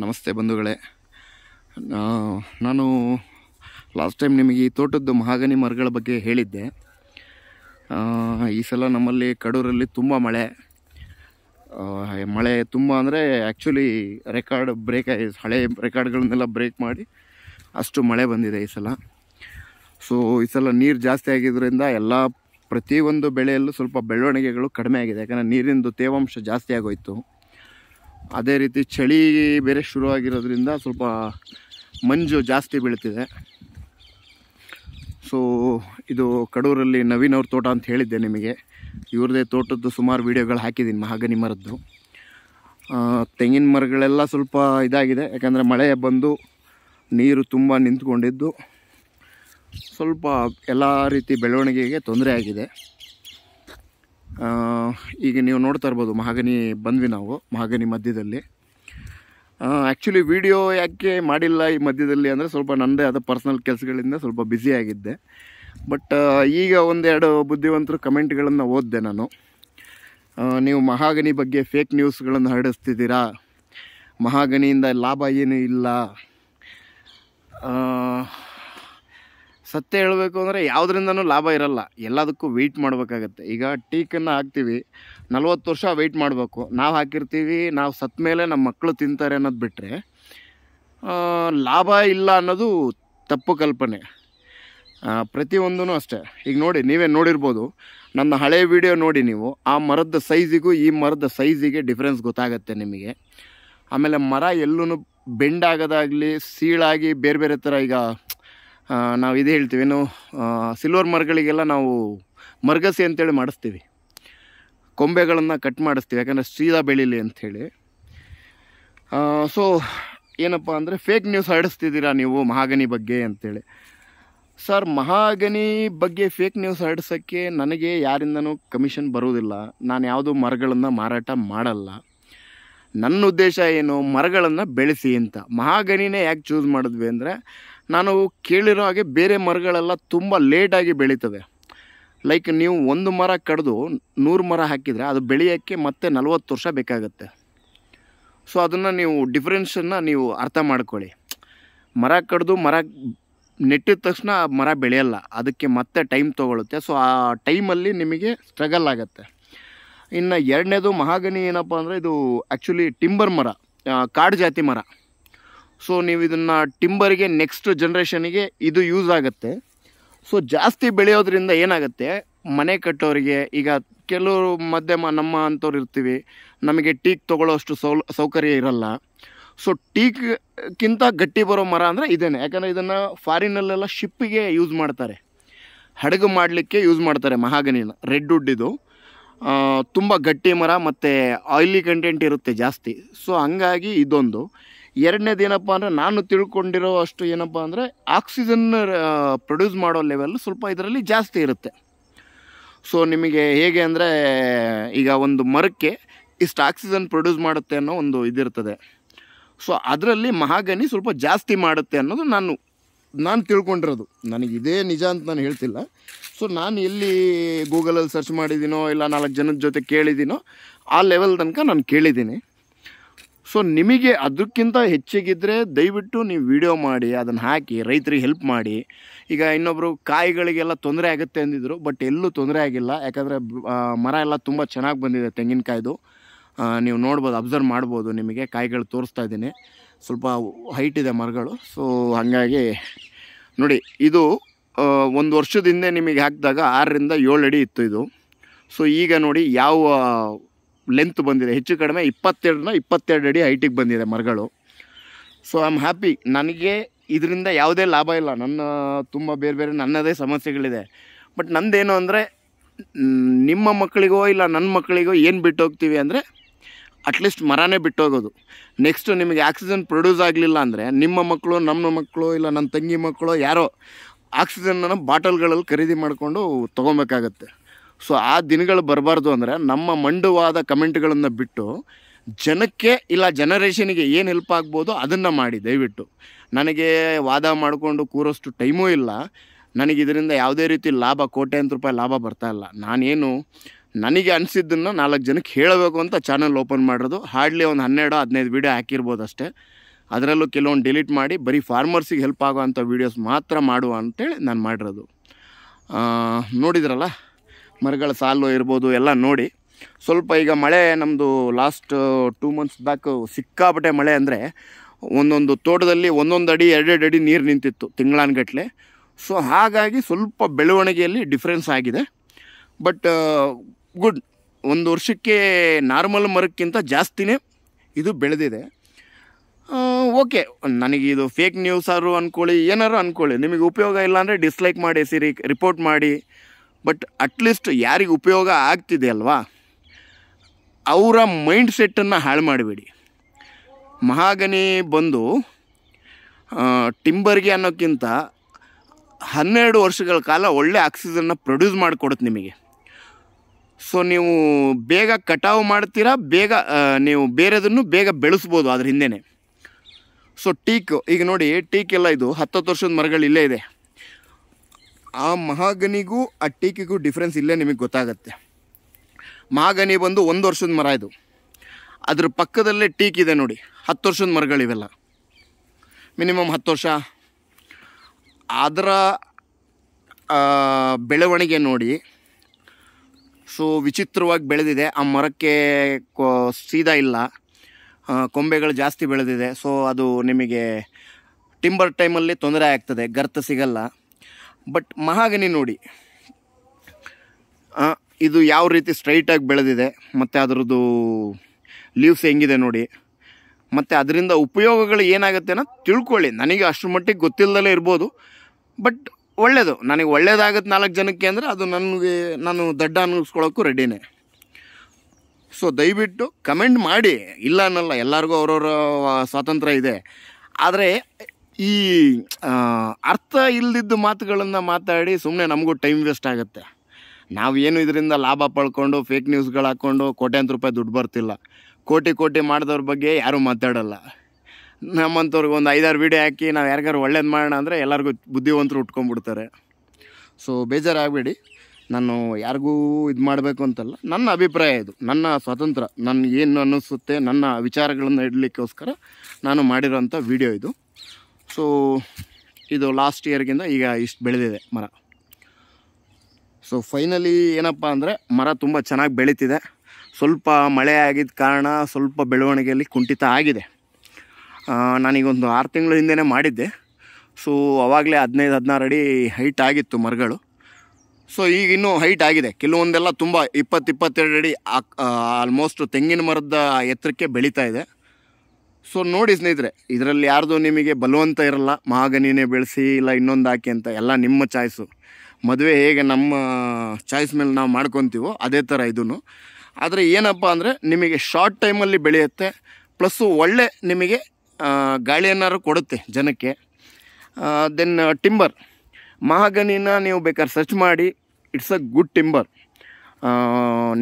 ನಮಸ್ತೆ ಬಂಧುಗಳೇ ನಾನು ಲಾಸ್ಟ್ ಟೈಮ್ ನಿಮಗೆ ಈ ತೋಟದ್ದು ಮಹಾಗನಿ ಮರಗಳ ಬಗ್ಗೆ ಹೇಳಿದ್ದೆ ಈ ಸಲ ನಮ್ಮಲ್ಲಿ ಕಡೂರಲ್ಲಿ ತುಂಬ ಮಳೆ ಮಳೆ ತುಂಬ ಅಂದರೆ ಆ್ಯಕ್ಚುಲಿ ರೆಕಾರ್ಡ್ ಬ್ರೇಕ್ ಹಳೆ ರೆಕಾರ್ಡ್ಗಳನ್ನೆಲ್ಲ ಬ್ರೇಕ್ ಮಾಡಿ ಅಷ್ಟು ಮಳೆ ಬಂದಿದೆ ಈ ಸಲ ಸೊ ಈ ಸಲ ನೀರು ಜಾಸ್ತಿ ಆಗಿದ್ದರಿಂದ ಎಲ್ಲ ಪ್ರತಿಯೊಂದು ಬೆಳೆಯಲ್ಲೂ ಸ್ವಲ್ಪ ಬೆಳವಣಿಗೆಗಳು ಕಡಿಮೆ ಆಗಿದೆ ಯಾಕಂದರೆ ನೀರಿಂದು ತೇವಾಂಶ ಜಾಸ್ತಿ ಆಗೋಯಿತು ಅದೇ ರೀತಿ ಚಳಿ ಬೇರೆ ಶುರುವಾಗಿರೋದ್ರಿಂದ ಸ್ವಲ್ಪ ಮಂಜು ಜಾಸ್ತಿ ಬೀಳ್ತಿದೆ ಸೊ ಇದು ಕಡೂರಲ್ಲಿ ನವೀನ್ ತೋಟ ಅಂತ ಹೇಳಿದ್ದೆ ನಿಮಗೆ ಇವ್ರದೇ ತೋಟದ್ದು ಸುಮಾರು ವೀಡಿಯೋಗಳು ಹಾಕಿದ್ದೀನಿ ಮಹಾಗನಿ ಮರದ್ದು ತೆಂಗಿನ ಮರಗಳೆಲ್ಲ ಸ್ವಲ್ಪ ಇದಾಗಿದೆ ಯಾಕಂದರೆ ಮಳೆ ಬಂದು ನೀರು ತುಂಬ ನಿಂತ್ಕೊಂಡಿದ್ದು ಸ್ವಲ್ಪ ಎಲ್ಲ ರೀತಿ ಬೆಳವಣಿಗೆಗೆ ತೊಂದರೆ ಆಗಿದೆ ಈಗ ನೀವು ನೋಡ್ತಾ ಇರ್ಬೋದು ಮಹಾಗನಿ ಬಂದ್ವಿ ನಾವು ಮಹಾಗನಿ ಮಧ್ಯದಲ್ಲಿ ಆ್ಯಕ್ಚುಲಿ ವಿಡಿಯೋ ಯಾಕೆ ಮಾಡಿಲ್ಲ ಈ ಮಧ್ಯದಲ್ಲಿ ಅಂದರೆ ಸ್ವಲ್ಪ ನನ್ನದೇ ಆದ ಪರ್ಸ್ನಲ್ ಕೆಲಸಗಳಿಂದ ಸ್ವಲ್ಪ ಬ್ಯುಸಿ ಆಗಿದ್ದೆ ಬಟ್ ಈಗ ಒಂದೆರಡು ಬುದ್ಧಿವಂತರು ಕಮೆಂಟ್ಗಳನ್ನು ಓದಿದೆ ನಾನು ನೀವು ಮಹಾಗನಿ ಬಗ್ಗೆ ಫೇಕ್ ನ್ಯೂಸ್ಗಳನ್ನು ಹರಡಿಸ್ತಿದ್ದೀರಾ ಮಹಾಗನಿಯಿಂದ ಲಾಭ ಏನೂ ಇಲ್ಲ ಸತ್ಯ ಹೇಳಬೇಕು ಅಂದರೆ ಯಾವುದರಿಂದನೂ ಲಾಭ ಇರಲ್ಲ ಎಲ್ಲದಕ್ಕೂ ವೆಯ್ಟ್ ಮಾಡಬೇಕಾಗತ್ತೆ ಈಗ ಟೀಕನ್ನು ಹಾಕ್ತೀವಿ ನಲ್ವತ್ತು ವರ್ಷ ವೆಯ್ಟ್ ಮಾಡಬೇಕು ನಾವು ಹಾಕಿರ್ತೀವಿ ನಾವು ಸತ್ತ ಮೇಲೆ ನಮ್ಮ ಮಕ್ಕಳು ತಿಂತಾರೆ ಅನ್ನೋದು ಬಿಟ್ಟರೆ ಲಾಭ ಇಲ್ಲ ಅನ್ನೋದು ತಪ್ಪು ಕಲ್ಪನೆ ಪ್ರತಿಯೊಂದೂ ಅಷ್ಟೇ ಈಗ ನೋಡಿ ನೀವೇ ನೋಡಿರ್ಬೋದು ನನ್ನ ಹಳೆ ವಿಡಿಯೋ ನೋಡಿ ನೀವು ಆ ಮರದ ಸೈಜಿಗೂ ಈ ಮರದ ಸೈಜಿಗೆ ಡಿಫ್ರೆನ್ಸ್ ಗೊತ್ತಾಗುತ್ತೆ ನಿಮಗೆ ಆಮೇಲೆ ಮರ ಎಲ್ಲೂ ಬೆಂಡಾಗೋದಾಗಲಿ ಸೀಳಾಗಿ ಬೇರೆ ಬೇರೆ ಥರ ಈಗ ನಾವು ಇದೇ ಹೇಳ್ತೀವಿ ಏನು ಸಿಲ್ವರ್ ಮರಗಳಿಗೆಲ್ಲ ನಾವು ಮರಗಸಿ ಅಂತೇಳಿ ಮಾಡಿಸ್ತೀವಿ ಕೊಂಬೆಗಳನ್ನು ಕಟ್ ಮಾಡಿಸ್ತೀವಿ ಯಾಕಂದರೆ ಸೀದಾ ಬೆಳೀಲಿ ಅಂಥೇಳಿ ಸೊ ಏನಪ್ಪ ಅಂದರೆ ಫೇಕ್ ನ್ಯೂಸ್ ಹರಡಿಸ್ತಿದ್ದೀರಾ ನೀವು ಮಹಾಗನಿ ಬಗ್ಗೆ ಅಂಥೇಳಿ ಸರ್ ಮಹಾಗನಿ ಬಗ್ಗೆ ಫೇಕ್ ನ್ಯೂಸ್ ಹರಡಿಸೋಕ್ಕೆ ನನಗೆ ಯಾರಿಂದನೂ ಕಮಿಷನ್ ಬರುವುದಿಲ್ಲ ನಾನು ಯಾವುದೂ ಮರಗಳನ್ನು ಮಾರಾಟ ಮಾಡಲ್ಲ ನನ್ನ ಉದ್ದೇಶ ಏನು ಮರಗಳನ್ನು ಬೆಳೆಸಿ ಅಂತ ಮಹಾಗನಿನೇ ಯಾಕೆ ಚೂಸ್ ಮಾಡಿದ್ವಿ ಅಂದರೆ ನಾನು ಕೇಳಿರೋ ಹಾಗೆ ಬೇರೆ ಮರಗಳೆಲ್ಲ ತುಂಬ ಲೇಟಾಗಿ ಬೆಳೀತವೆ ಲೈಕ್ ನೀವು ಒಂದು ಮರ ಕಡಿದು ನೂರು ಮರ ಹಾಕಿದರೆ ಅದು ಬೆಳೆಯೋಕ್ಕೆ ಮತ್ತೆ ನಲವತ್ತು ವರ್ಷ ಬೇಕಾಗುತ್ತೆ ಸೊ ಅದನ್ನು ನೀವು ಡಿಫ್ರೆನ್ಸನ್ನು ನೀವು ಅರ್ಥ ಮಾಡ್ಕೊಳ್ಳಿ ಮರ ಕಡಿದು ಮರ ನೆಟ್ಟಿದ ತಕ್ಷಣ ಮರ ಬೆಳೆಯಲ್ಲ ಅದಕ್ಕೆ ಮತ್ತೆ ಟೈಮ್ ತೊಗೊಳುತ್ತೆ ಸೊ ಆ ಟೈಮಲ್ಲಿ ನಿಮಗೆ ಸ್ಟ್ರಗಲ್ ಆಗುತ್ತೆ ಇನ್ನು ಎರಡನೇದು ಮಹಾಗನಿ ಏನಪ್ಪ ಅಂದರೆ ಇದು ಆ್ಯಕ್ಚುಲಿ ಟಿಂಬರ್ ಮರ ಕಾಡು ಜಾತಿ ಮರ ಸೊ ನೀವು ಇದನ್ನು ಟಿಂಬರ್ಗೆ ನೆಕ್ಸ್ಟ್ ಜನ್ರೇಷನಿಗೆ ಇದು ಯೂಸ್ ಆಗುತ್ತೆ ಸೊ ಜಾಸ್ತಿ ಬೆಳೆಯೋದ್ರಿಂದ ಏನಾಗುತ್ತೆ ಮನೆ ಕಟ್ಟೋರಿಗೆ ಈಗ ಕೆಲವರು ಮಧ್ಯಮ ನಮ್ಮ ಅಂಥವ್ರು ಇರ್ತೀವಿ ನಮಗೆ ಟೀಕ್ ತೊಗೊಳ್ಳೋಷ್ಟು ಸೌಲ ಸೌಕರ್ಯ ಇರಲ್ಲ ಸೊ ಟೀಕ್ಗಿಂತ ಗಟ್ಟಿ ಬರೋ ಮರ ಅಂದರೆ ಇದೇ ಯಾಕಂದರೆ ಇದನ್ನು ಫಾರಿನಲ್ಲೆಲ್ಲ ಶಿಪ್ಪಿಗೆ ಯೂಸ್ ಮಾಡ್ತಾರೆ ಹಡಗು ಮಾಡಲಿಕ್ಕೆ ಯೂಸ್ ಮಾಡ್ತಾರೆ ಮಹಾಗನಿನ ರೆಡ್ ವುಡ್ ಇದು ತುಂಬ ಗಟ್ಟಿ ಮರ ಮತ್ತು ಆಯಿಲಿ ಕಂಟೆಂಟ್ ಇರುತ್ತೆ ಜಾಸ್ತಿ ಸೊ ಹಂಗಾಗಿ ಇದೊಂದು ಎರಡನೇದು ಏನಪ್ಪ ಅಂದರೆ ನಾನು ತಿಳ್ಕೊಂಡಿರೋ ಅಷ್ಟು ಏನಪ್ಪ ಅಂದರೆ ಆಕ್ಸಿಜನ್ ಪ್ರೊಡ್ಯೂಸ್ ಮಾಡೋ ಲೆವೆಲ್ ಸ್ವಲ್ಪ ಇದರಲ್ಲಿ ಜಾಸ್ತಿ ಇರುತ್ತೆ ಸೊ ನಿಮಗೆ ಹೇಗೆ ಅಂದರೆ ಈಗ ಒಂದು ಮರಕ್ಕೆ ಇಷ್ಟು ಆಕ್ಸಿಜನ್ ಪ್ರೊಡ್ಯೂಸ್ ಮಾಡುತ್ತೆ ಅನ್ನೋ ಒಂದು ಇದಿರ್ತದೆ ಸೊ ಅದರಲ್ಲಿ ಮಹಾಗನಿ ಸ್ವಲ್ಪ ಜಾಸ್ತಿ ಮಾಡುತ್ತೆ ಅನ್ನೋದು ನಾನು ನಾನು ತಿಳ್ಕೊಂಡಿರೋದು ನನಗೆ ಇದೇ ನಿಜ ಅಂತ ನಾನು ಹೇಳ್ತಿಲ್ಲ ಸೊ ನಾನು ಎಲ್ಲಿ ಗೂಗಲಲ್ಲಿ ಸರ್ಚ್ ಮಾಡಿದ್ದೀನೋ ಇಲ್ಲ ನಾಲ್ಕು ಜನದ ಜೊತೆ ಕೇಳಿದ್ದೀನೋ ಆ ಲೆವೆಲ್ ತನಕ ನಾನು ಕೇಳಿದ್ದೀನಿ ಸೊ ನಿಮಗೆ ಅದಕ್ಕಿಂತ ಹೆಚ್ಚಿಗಿದ್ದರೆ ದಯವಿಟ್ಟು ನೀವು ವಿಡಿಯೋ ಮಾಡಿ ಅದನ್ನು ಹಾಕಿ ರೈತರಿಗೆ ಹೆಲ್ಪ್ ಮಾಡಿ ಈಗ ಇನ್ನೊಬ್ಬರು ಕಾಯಿಗಳಿಗೆಲ್ಲ ತೊಂದರೆ ಆಗುತ್ತೆ ಅಂದಿದ್ರು ಬಟ್ ಎಲ್ಲೂ ತೊಂದರೆ ಆಗಿಲ್ಲ ಯಾಕಂದರೆ ಮರ ಎಲ್ಲ ತುಂಬ ಚೆನ್ನಾಗಿ ಬಂದಿದೆ ತೆಂಗಿನಕಾಯ್ದು ನೀವು ನೋಡ್ಬೋದು ಅಬ್ಸರ್ವ್ ಮಾಡ್ಬೋದು ನಿಮಗೆ ಕಾಯಿಗಳು ತೋರಿಸ್ತಾ ಇದ್ದೀನಿ ಸ್ವಲ್ಪ ಹೈಟ್ ಇದೆ ಮರಗಳು ಸೊ ಹಾಗಾಗಿ ನೋಡಿ ಇದು ಒಂದು ವರ್ಷದ ಹಿಂದೆ ನಿಮಗೆ ಹಾಕಿದಾಗ ಆರರಿಂದ ಏಳು ಅಡಿ ಇತ್ತು ಇದು ಸೊ ಈಗ ನೋಡಿ ಯಾವ ಲೆಂತ್ ಬಂದಿದೆ ಹೆಚ್ಚು ಕಡಿಮೆ ಇಪ್ಪತ್ತೆರಡನ್ನ ಇಪ್ಪತ್ತೆರಡು ಅಡಿ ಹೈಟಿಗೆ ಬಂದಿದೆ ಮರಗಳು ಸೊ ಐ ಆಮ್ ಹ್ಯಾಪಿ ನನಗೆ ಇದರಿಂದ ಯಾವುದೇ ಲಾಭ ಇಲ್ಲ ನನ್ನ ತುಂಬ ಬೇರೆ ಬೇರೆ ನನ್ನದೇ ಸಮಸ್ಯೆಗಳಿದೆ ಬಟ್ ನಂದೇನು ಅಂದರೆ ನಿಮ್ಮ ಮಕ್ಕಳಿಗೋ ಇಲ್ಲ ನನ್ನ ಮಕ್ಕಳಿಗೋ ಏನು ಬಿಟ್ಟು ಹೋಗ್ತೀವಿ ಅಂದರೆ ಅಟ್ಲೀಸ್ಟ್ ಮರನೇ ಬಿಟ್ಟೋಗೋದು ನೆಕ್ಸ್ಟು ನಿಮಗೆ ಆಕ್ಸಿಜನ್ ಪ್ರೊಡ್ಯೂಸ್ ಆಗಲಿಲ್ಲ ಅಂದರೆ ನಿಮ್ಮ ಮಕ್ಕಳು ನಮ್ಮ ಮಕ್ಕಳು ಇಲ್ಲ ನನ್ನ ತಂಗಿ ಮಕ್ಕಳು ಯಾರೋ ಆಕ್ಸಿಜನ್ನನ್ನು ಬಾಟಲ್ಗಳಲ್ಲಿ ಖರೀದಿ ಮಾಡಿಕೊಂಡು ತೊಗೊಬೇಕಾಗತ್ತೆ ಸೊ ಆ ದಿನಗಳು ಬರಬಾರ್ದು ಅಂದರೆ ನಮ್ಮ ಮಂಡುವಾದ ಕಮೆಂಟ್ಗಳನ್ನು ಬಿಟ್ಟು ಜನಕ್ಕೆ ಇಲ್ಲ ಜನರೇಷನಿಗೆ ಏನು ಹೆಲ್ಪ್ ಆಗ್ಬೋದು ಅದನ್ನು ಮಾಡಿ ದಯವಿಟ್ಟು ನನಗೆ ವಾದ ಮಾಡಿಕೊಂಡು ಕೂರೋಷ್ಟು ಟೈಮೂ ಇಲ್ಲ ನನಗೆ ಇದರಿಂದ ಯಾವುದೇ ರೀತಿ ಲಾಭ ಕೋಟ್ಯಾಂತರ ರೂಪಾಯಿ ಲಾಭ ಬರ್ತಾ ಇಲ್ಲ ನಾನೇನು ನನಗೆ ಅನಿಸಿದ್ದನ್ನು ನಾಲ್ಕು ಜನಕ್ಕೆ ಹೇಳಬೇಕು ಅಂತ ಚಾನಲ್ ಓಪನ್ ಮಾಡಿರೋದು ಹಾರ್ಡ್ಲಿ ಒಂದು ಹನ್ನೆರಡು ಹದಿನೈದು ವೀಡಿಯೋ ಹಾಕಿರ್ಬೋದು ಅಷ್ಟೇ ಅದರಲ್ಲೂ ಕೆಲವೊಂದು ಡಿಲೀಟ್ ಮಾಡಿ ಬರೀ ಫಾರ್ಮರ್ಸಿಗೆ ಹೆಲ್ಪ್ ಆಗೋ ಅಂಥ ವೀಡಿಯೋಸ್ ಮಾತ್ರ ಮಾಡುವ ಅಂತೇಳಿ ನಾನು ಮಾಡಿರೋದು ನೋಡಿದ್ರಲ್ಲ ಮರಗಳ ಸಾಲು ಇರ್ಬೋದು ಎಲ್ಲ ನೋಡಿ ಸ್ವಲ್ಪ ಈಗ ಮಳೆ ನಮ್ಮದು ಲಾಸ್ಟ್ ಟೂ ಮಂತ್ಸ್ ಬ್ಯಾಕು ಸಿಕ್ಕಾಪಟ್ಟೆ ಮಳೆ ಅಂದರೆ ಒಂದೊಂದು ತೋಟದಲ್ಲಿ ಒಂದೊಂದು ಅಡಿ ಎರಡೆರಡು ಅಡಿ ನೀರು ನಿಂತಿತ್ತು ತಿಂಗಳಾನ್ಗಟ್ಲೆ ಸೊ ಹಾಗಾಗಿ ಸ್ವಲ್ಪ ಬೆಳವಣಿಗೆಯಲ್ಲಿ ಡಿಫ್ರೆನ್ಸ್ ಆಗಿದೆ ಬಟ್ ಗುಡ್ ಒಂದು ವರ್ಷಕ್ಕೆ ನಾರ್ಮಲ್ ಮರಕ್ಕಿಂತ ಜಾಸ್ತಿನೇ ಇದು ಬೆಳೆದಿದೆ ಓಕೆ ನನಗೆ ಇದು ಫೇಕ್ ನ್ಯೂಸಾರು ಅಂದ್ಕೊಳ್ಳಿ ಏನಾರು ಅಂದ್ಕೊಳ್ಳಿ ನಿಮಗೆ ಉಪಯೋಗ ಇಲ್ಲ ಅಂದರೆ ಡಿಸ್ಲೈಕ್ ಮಾಡಿ ಸಿರಿ ರಿಪೋರ್ಟ್ ಮಾಡಿ ಬಟ್ ಅಟ್ಲೀಸ್ಟ್ ಯಾರಿಗೆ ಉಪಯೋಗ ಆಗ್ತಿದೆ ಅಲ್ವಾ ಅವರ ಮೈಂಡ್ ಸೆಟ್ಟನ್ನು ಹಾಳು ಮಾಡಬೇಡಿ ಮಹಾಗನಿ ಬಂದು ಟಿಂಬರ್ಗೆ ಅನ್ನೋಕ್ಕಿಂತ ಹನ್ನೆರಡು ವರ್ಷಗಳ ಕಾಲ ಒಳ್ಳೆ ಆಕ್ಸಿಜನ್ನ ಪ್ರೊಡ್ಯೂಸ್ ಮಾಡಿಕೊಡುತ್ತೆ ನಿಮಗೆ ಸೊ ನೀವು ಬೇಗ ಕಟಾವು ಮಾಡ್ತೀರಾ ಬೇಗ ನೀವು ಬೇರೆದನ್ನು ಬೇಗ ಬೆಳೆಸ್ಬೋದು ಅದ್ರ ಹಿಂದೆ ಸೊ ಟೀಕ್ ಈಗ ನೋಡಿ ಟೀಕ್ ಎಲ್ಲ ಇದು ಹತ್ತತ್ತು ವರ್ಷದ ಮರಗಳು ಇಲ್ಲೇ ಇದೆ ಆ ಮಹಾಗನಿಗೂ ಆ ಟೀಕಿಗೂ ಡಿಫ್ರೆನ್ಸ್ ಇಲ್ಲೇ ನಿಮಗೆ ಗೊತ್ತಾಗುತ್ತೆ ಮಹಾಗನಿ ಬಂದು ಒಂದು ವರ್ಷದ ಮರ ಇದು ಅದ್ರ ಪಕ್ಕದಲ್ಲೇ ಟೀಕ್ ಇದೆ ನೋಡಿ ಹತ್ತು ವರ್ಷದ ಮರಗಳಿವೆಲ್ಲ ಮಿನಿಮಮ್ ಹತ್ತು ವರ್ಷ ಅದರ ಬೆಳವಣಿಗೆ ನೋಡಿ ಸೊ ವಿಚಿತ್ರವಾಗಿ ಬೆಳೆದಿದೆ ಆ ಮರಕ್ಕೆ ಸೀದಾ ಇಲ್ಲ ಕೊಂಬೆಗಳು ಜಾಸ್ತಿ ಬೆಳೆದಿದೆ ಸೊ ಅದು ನಿಮಗೆ ಟಿಂಬರ್ ಟೈಮಲ್ಲಿ ತೊಂದರೆ ಆಗ್ತದೆ ಗರ್ತ ಸಿಗಲ್ಲ ಬಟ್ ಮಹಾಗನಿ ನೋಡಿ ಇದು ಯಾವ ರೀತಿ ಸ್ಟ್ರೈಟಾಗಿ ಬೆಳೆದಿದೆ ಮತ್ತು ಅದರದ್ದು ಲೀವ್ಸ್ ಹೆಂಗಿದೆ ನೋಡಿ ಮತ್ತು ಅದರಿಂದ ಉಪಯೋಗಗಳು ಏನಾಗುತ್ತೆ ತಿಳ್ಕೊಳ್ಳಿ ನನಗೆ ಅಷ್ಟು ಮಟ್ಟಿಗೆ ಗೊತ್ತಿಲ್ಲದಲ್ಲೇ ಇರ್ಬೋದು ಬಟ್ ಒಳ್ಳೆಯದು ನನಗೆ ಒಳ್ಳೇದಾಗುತ್ತೆ ನಾಲ್ಕು ಜನಕ್ಕೆ ಅಂದರೆ ಅದು ನನಗೆ ನಾನು ದಡ್ಡ ಅನ್ನಿಸ್ಕೊಳ್ಳೋಕ್ಕೂ ರೆಡಿನೇ ಸೊ ದಯವಿಟ್ಟು ಕಮೆಂಟ್ ಮಾಡಿ ಇಲ್ಲ ಅನ್ನಲ್ಲ ಎಲ್ಲರಿಗೂ ಅವರವರ ಸ್ವಾತಂತ್ರ್ಯ ಇದೆ ಆದರೆ ಈ ಅರ್ಥ ಇಲ್ಲದಿದ್ದ ಮಾತುಗಳನ್ನು ಮಾತಾಡಿ ಸುಮ್ಮನೆ ನಮಗೂ ಟೈಮ್ ವೇಸ್ಟ್ ಆಗುತ್ತೆ ನಾವೇನು ಇದರಿಂದ ಲಾಭ ಪಡ್ಕೊಂಡು ಫೇಕ್ ನ್ಯೂಸ್ಗಳು ಹಾಕ್ಕೊಂಡು ಕೋಟ್ಯಂತ ರೂಪಾಯಿ ದುಡ್ಡು ಬರ್ತಿಲ್ಲ ಕೋಟಿ ಕೋಟಿ ಮಾಡಿದವ್ರ ಬಗ್ಗೆ ಯಾರೂ ಮಾತಾಡಲ್ಲ ನಮ್ಮಂಥವ್ರಿಗೆ ಒಂದು ಐದಾರು ವೀಡಿಯೋ ಹಾಕಿ ನಾವು ಯಾರಿಗಾರು ಒಳ್ಳೇದು ಮಾಡೋಣ ಅಂದರೆ ಎಲ್ಲರಿಗೂ ಬುದ್ಧಿವಂತರು ಉಟ್ಕೊಂಡ್ಬಿಡ್ತಾರೆ ಸೊ ಬೇಜಾರಾಗಬೇಡಿ ನಾನು ಯಾರಿಗೂ ಇದು ಮಾಡಬೇಕು ಅಂತಲ್ಲ ನನ್ನ ಅಭಿಪ್ರಾಯ ಇದು ನನ್ನ ಸ್ವಾತಂತ್ರ್ಯ ನನ್ನ ಏನು ಅನ್ನಿಸುತ್ತೆ ನನ್ನ ವಿಚಾರಗಳನ್ನು ಇಡಲಿಕ್ಕೋಸ್ಕರ ನಾನು ಮಾಡಿರೋಂಥ ವೀಡಿಯೋ ಇದು ಸೊ ಇದು ಲಾಸ್ಟ್ ಇಯರ್ಗಿಂತ ಈಗ ಇಷ್ಟು ಬೆಳೆದಿದೆ ಮರ ಸೊ ಫೈನಲಿ ಏನಪ್ಪ ಅಂದರೆ ಮರ ತುಂಬ ಚೆನ್ನಾಗಿ ಬೆಳೀತಿದೆ ಸ್ವಲ್ಪ ಮಳೆ ಆಗಿದ್ದ ಕಾರಣ ಸ್ವಲ್ಪ ಬೆಳವಣಿಗೆಯಲ್ಲಿ ಕುಂಠಿತ ಆಗಿದೆ ನಾನೀಗೊಂದು ಆರು ತಿಂಗಳ ಹಿಂದೆಯೇ ಮಾಡಿದ್ದೆ ಸೊ ಅವಾಗಲೇ ಹದಿನೈದು ಹದಿನಾರು ಅಡಿ ಹೈಟ್ ಆಗಿತ್ತು ಮರಗಳು ಸೊ ಈಗ ಇನ್ನೂ ಹೈಟ್ ಆಗಿದೆ ಕೆಲವೊಂದೆಲ್ಲ ತುಂಬ ಇಪ್ಪತ್ತಿಪ್ಪತ್ತೆರಡು ಇಪ್ಪತ್ತೆರಡು ಅಡಿ ಆಲ್ಮೋಸ್ಟ್ ತೆಂಗಿನ ಮರದ ಎತ್ತರಕ್ಕೆ ಬೆಳೀತಾ ಇದೆ ಸೊ ನೋಡಿ ಸ್ನೇಹಿತರೆ ಇದರಲ್ಲಿ ಯಾರ್ದು ನಿಮಗೆ ಬಲವಂತ ಇರಲ್ಲ ಮಹಾಗನಿನೇ ಬೆಳೆಸಿ ಇಲ್ಲ ಇನ್ನೊಂದು ಹಾಕಿ ಅಂತ ಎಲ್ಲ ನಿಮ್ಮ ಚಾಯ್ಸು ಮದುವೆ ಹೇಗೆ ನಮ್ಮ ಚಾಯ್ಸ್ ಮೇಲೆ ನಾವು ಮಾಡ್ಕೊತೀವೋ ಅದೇ ಥರ ಇದೂ ಆದರೆ ಏನಪ್ಪ ಅಂದರೆ ನಿಮಗೆ ಶಾರ್ಟ್ ಟೈಮಲ್ಲಿ ಬೆಳೆಯುತ್ತೆ ಪ್ಲಸ್ಸು ಒಳ್ಳೆ ನಿಮಗೆ ಗಾಳಿಯನ್ನಾರು ಕೊಡುತ್ತೆ ಜನಕ್ಕೆ ದೆನ್ ಟಿಂಬರ್ ಮಹಾಗನಿನ ನೀವು ಬೇಕಾದ್ರೆ ಸರ್ಚ್ ಮಾಡಿ ಇಟ್ಸ್ ಅ ಗುಡ್ ಟಿಂಬರ್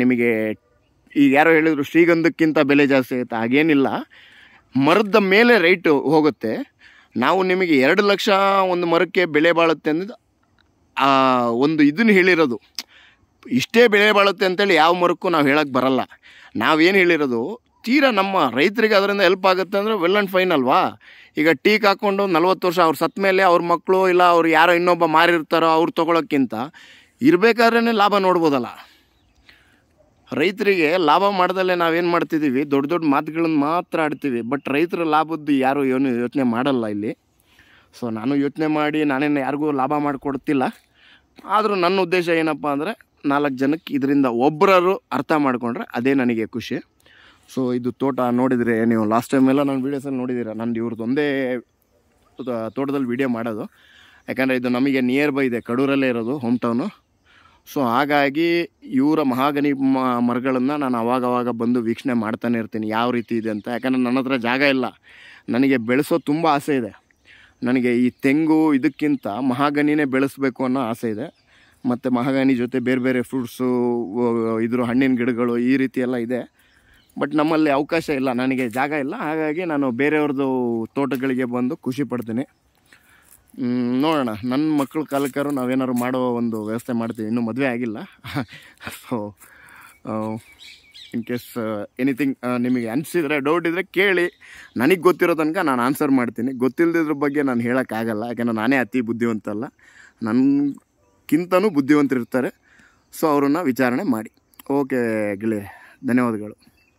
ನಿಮಗೆ ಈಗ ಯಾರೋ ಹೇಳಿದ್ರು ಶ್ರೀಗಂಧಕ್ಕಿಂತ ಬೆಲೆ ಜಾಸ್ತಿ ಆಗುತ್ತೆ ಹಾಗೇನಿಲ್ಲ ಮರದ ಮೇಲೆ ರೈಟ್ ಹೋಗುತ್ತೆ ನಾವು ನಿಮಗೆ ಎರಡು ಲಕ್ಷ ಒಂದು ಮರಕ್ಕೆ ಬೆಲೆ ಬಾಳುತ್ತೆ ಅನ್ನೋದು ಒಂದು ಇದನ್ನು ಹೇಳಿರೋದು ಇಷ್ಟೇ ಬೆಳೆ ಬಾಳುತ್ತೆ ಅಂತೇಳಿ ಯಾವ ಮರಕ್ಕೂ ನಾವು ಹೇಳೋಕ್ಕೆ ಬರಲ್ಲ ನಾವೇನು ಹೇಳಿರೋದು ತೀರಾ ನಮ್ಮ ರೈತರಿಗೆ ಅದರಿಂದ ಹೆಲ್ಪ್ ಆಗುತ್ತೆ ಅಂದರೆ ವೆಲ್ ಆ್ಯಂಡ್ ಫೈನ್ ಅಲ್ವಾ ಈಗ ಟೀಕ್ ಹಾಕ್ಕೊಂಡು ನಲ್ವತ್ತು ವರ್ಷ ಅವ್ರು ಸತ್ತ ಮೇಲೆ ಅವ್ರ ಮಕ್ಕಳು ಇಲ್ಲ ಅವ್ರು ಯಾರೋ ಇನ್ನೊಬ್ಬ ಮಾರಿರ್ತಾರೋ ಅವ್ರು ತೊಗೊಳೋಕ್ಕಿಂತ ಇರಬೇಕಾದ್ರೇ ಲಾಭ ನೋಡ್ಬೋದಲ್ಲ ರೈತರಿಗೆ ಲಾಭ ಮಾಡ್ದಲ್ಲೇ ನಾವೇನು ಮಾಡ್ತಿದ್ದೀವಿ ದೊಡ್ಡ ದೊಡ್ಡ ಮಾತುಗಳನ್ನ ಮಾತ್ರ ಆಡ್ತೀವಿ ಬಟ್ ರೈತರ ಲಾಭದ್ದು ಯಾರು ಏನು ಯೋಚನೆ ಮಾಡಲ್ಲ ಇಲ್ಲಿ ಸೊ ನಾನು ಯೋಚನೆ ಮಾಡಿ ನಾನೇನು ಯಾರಿಗೂ ಲಾಭ ಮಾಡಿಕೊಡ್ತಿಲ್ಲ ಆದರೂ ನನ್ನ ಉದ್ದೇಶ ಏನಪ್ಪ ಅಂದರೆ ನಾಲ್ಕು ಜನಕ್ಕೆ ಇದರಿಂದ ಒಬ್ಬರರು ಅರ್ಥ ಮಾಡಿಕೊಂಡ್ರೆ ಅದೇ ನನಗೆ ಖುಷಿ ಸೊ ಇದು ತೋಟ ನೋಡಿದರೆ ನೀವು ಲಾಸ್ಟ್ ಟೈಮ್ ಎಲ್ಲ ನಾನು ವೀಡಿಯೋಸಲ್ಲಿ ನೋಡಿದ್ದೀರಾ ನಾನು ಇವ್ರದ್ದು ಒಂದೇ ತೋಟದಲ್ಲಿ ವೀಡಿಯೋ ಮಾಡೋದು ಯಾಕಂದರೆ ಇದು ನಮಗೆ ನಿಯರ್ ಬೈ ಇದೆ ಕಡೂರಲ್ಲೇ ಇರೋದು ಹೋಮ್ ಟೌನು ಸೊ ಹಾಗಾಗಿ ಇವರ ಮಹಾಗನಿ ಮರಗಳನ್ನು ನಾನು ಅವಾಗವಾಗ ಬಂದು ವೀಕ್ಷಣೆ ಮಾಡ್ತಾನೆ ಇರ್ತೀನಿ ಯಾವ ರೀತಿ ಇದೆ ಅಂತ ಯಾಕಂದರೆ ನನ್ನ ಹತ್ರ ಜಾಗ ಇಲ್ಲ ನನಗೆ ಬೆಳೆಸೋ ತುಂಬ ಆಸೆ ಇದೆ ನನಗೆ ಈ ತೆಂಗು ಇದಕ್ಕಿಂತ ಮಹಾಗನಿನೇ ಬೆಳೆಸಬೇಕು ಅನ್ನೋ ಆಸೆ ಇದೆ ಮತ್ತು ಮಹಾಗನಿ ಜೊತೆ ಬೇರೆ ಬೇರೆ ಫ್ರೂಟ್ಸು ಇದ್ರ ಹಣ್ಣಿನ ಗಿಡಗಳು ಈ ರೀತಿ ಎಲ್ಲ ಇದೆ ಬಟ್ ನಮ್ಮಲ್ಲಿ ಅವಕಾಶ ಇಲ್ಲ ನನಗೆ ಜಾಗ ಇಲ್ಲ ಹಾಗಾಗಿ ನಾನು ಬೇರೆಯವ್ರದ್ದು ತೋಟಗಳಿಗೆ ಬಂದು ಖುಷಿ ಪಡ್ತೀನಿ ನೋಡೋಣ ನನ್ನ ಮಕ್ಕಳು ಕಾಲಕ್ಕಾರು ನಾವೇನಾದ್ರು ಮಾಡೋ ಒಂದು ವ್ಯವಸ್ಥೆ ಮಾಡ್ತೀವಿ ಇನ್ನೂ ಮದುವೆ ಆಗಿಲ್ಲ ಸೊ ಇನ್ ಕೇಸ್ ಎನಿಥಿಂಗ್ ನಿಮಗೆ ಅನಿಸಿದರೆ ಡೌಟ್ ಇದ್ದರೆ ಕೇಳಿ ನನಗೆ ಗೊತ್ತಿರೋ ತನಕ ನಾನು ಆನ್ಸರ್ ಮಾಡ್ತೀನಿ ಗೊತ್ತಿಲ್ಲದಿದ್ರ ಬಗ್ಗೆ ನಾನು ಹೇಳೋಕ್ಕಾಗಲ್ಲ ಯಾಕೆಂದರೆ ನಾನೇ ಅತಿ ಬುದ್ಧಿವಂತ ಅಲ್ಲ ಬುದ್ಧಿವಂತಿರ್ತಾರೆ ಬುದ್ಧಿವಂತರಿರ್ತಾರೆ ಸೊ ಅವರನ್ನು ವಿಚಾರಣೆ ಮಾಡಿ ಓಕೆ ಗೆಳೆಯ ಧನ್ಯವಾದಗಳು